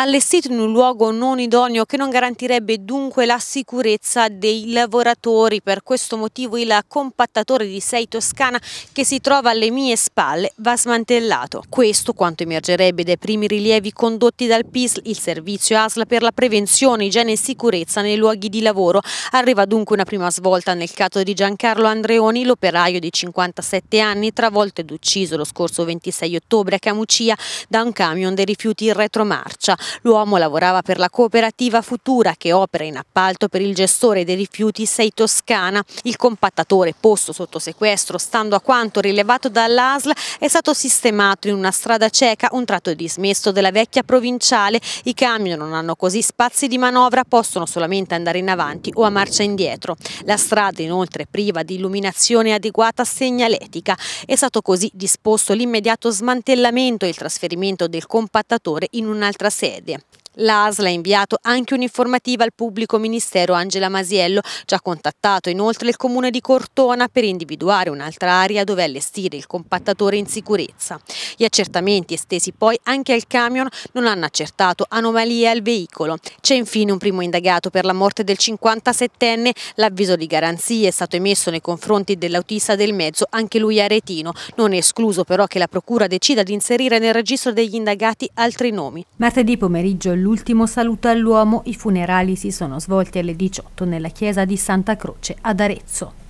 allestito in un luogo non idoneo che non garantirebbe dunque la sicurezza dei lavoratori. Per questo motivo il compattatore di Sei Toscana che si trova alle mie spalle va smantellato. Questo quanto emergerebbe dai primi rilievi condotti dal PISL, il servizio ASL per la prevenzione, igiene e sicurezza nei luoghi di lavoro. Arriva dunque una prima svolta nel caso di Giancarlo Andreoni, l'operaio di 57 anni travolto ed ucciso lo scorso 26 ottobre a Camucia da un camion dei rifiuti in retromarcia. L'uomo lavorava per la cooperativa Futura che opera in appalto per il gestore dei rifiuti Sei Toscana. Il compattatore posto sotto sequestro, stando a quanto rilevato dall'ASL, è stato sistemato in una strada cieca, un tratto dismesso della vecchia provinciale. I camion non hanno così spazi di manovra, possono solamente andare in avanti o a marcia indietro. La strada inoltre è priva di illuminazione adeguata segnaletica. È stato così disposto l'immediato smantellamento e il trasferimento del compattatore in un'altra sede. There. L'ASL ha inviato anche un'informativa al pubblico ministero Angela Masiello, già contattato inoltre il comune di Cortona per individuare un'altra area dove allestire il compattatore in sicurezza. Gli accertamenti estesi poi anche al camion non hanno accertato anomalie al veicolo. C'è infine un primo indagato per la morte del 57enne, l'avviso di garanzia è stato emesso nei confronti dell'autista del mezzo, anche lui aretino, non è escluso però che la procura decida di inserire nel registro degli indagati altri nomi. Martedì pomeriggio l'ultimo saluto all'uomo, i funerali si sono svolti alle 18 nella chiesa di Santa Croce ad Arezzo.